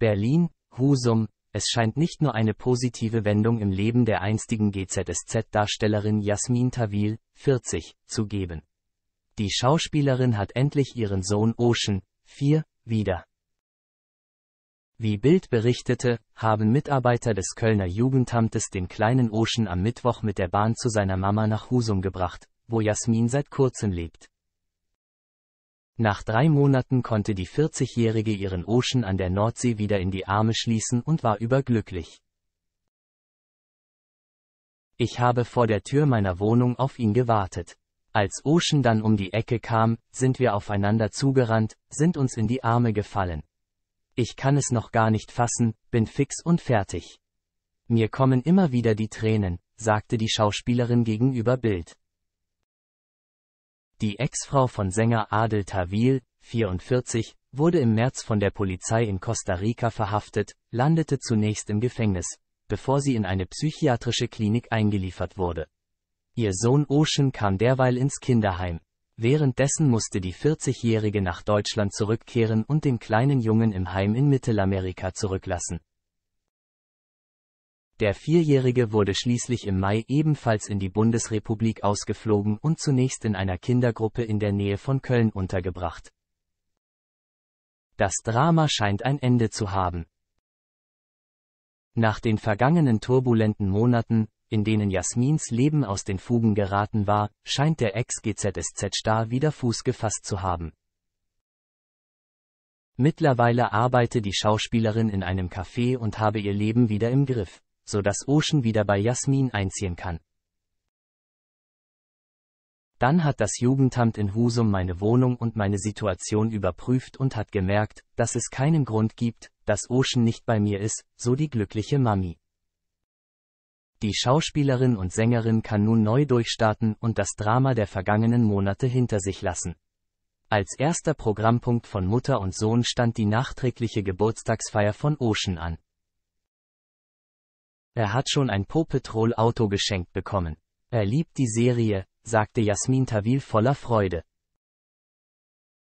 Berlin, Husum, es scheint nicht nur eine positive Wendung im Leben der einstigen GZSZ-Darstellerin Jasmin Tawil, 40, zu geben. Die Schauspielerin hat endlich ihren Sohn Ocean, 4, wieder. Wie Bild berichtete, haben Mitarbeiter des Kölner Jugendamtes den kleinen Ocean am Mittwoch mit der Bahn zu seiner Mama nach Husum gebracht, wo Jasmin seit kurzem lebt. Nach drei Monaten konnte die 40-Jährige ihren Ocean an der Nordsee wieder in die Arme schließen und war überglücklich. Ich habe vor der Tür meiner Wohnung auf ihn gewartet. Als Ocean dann um die Ecke kam, sind wir aufeinander zugerannt, sind uns in die Arme gefallen. Ich kann es noch gar nicht fassen, bin fix und fertig. Mir kommen immer wieder die Tränen, sagte die Schauspielerin gegenüber Bild. Die Ex-Frau von Sänger Adel Tawil, 44, wurde im März von der Polizei in Costa Rica verhaftet, landete zunächst im Gefängnis, bevor sie in eine psychiatrische Klinik eingeliefert wurde. Ihr Sohn Ocean kam derweil ins Kinderheim. Währenddessen musste die 40-Jährige nach Deutschland zurückkehren und den kleinen Jungen im Heim in Mittelamerika zurücklassen. Der Vierjährige wurde schließlich im Mai ebenfalls in die Bundesrepublik ausgeflogen und zunächst in einer Kindergruppe in der Nähe von Köln untergebracht. Das Drama scheint ein Ende zu haben. Nach den vergangenen turbulenten Monaten, in denen Jasmins Leben aus den Fugen geraten war, scheint der Ex-GZSZ-Star wieder Fuß gefasst zu haben. Mittlerweile arbeite die Schauspielerin in einem Café und habe ihr Leben wieder im Griff so dass Ocean wieder bei Jasmin einziehen kann. Dann hat das Jugendamt in Husum meine Wohnung und meine Situation überprüft und hat gemerkt, dass es keinen Grund gibt, dass Ocean nicht bei mir ist, so die glückliche Mami. Die Schauspielerin und Sängerin kann nun neu durchstarten und das Drama der vergangenen Monate hinter sich lassen. Als erster Programmpunkt von Mutter und Sohn stand die nachträgliche Geburtstagsfeier von Ocean an. Er hat schon ein Po Patrol Auto geschenkt bekommen. Er liebt die Serie, sagte Jasmin Tawil voller Freude.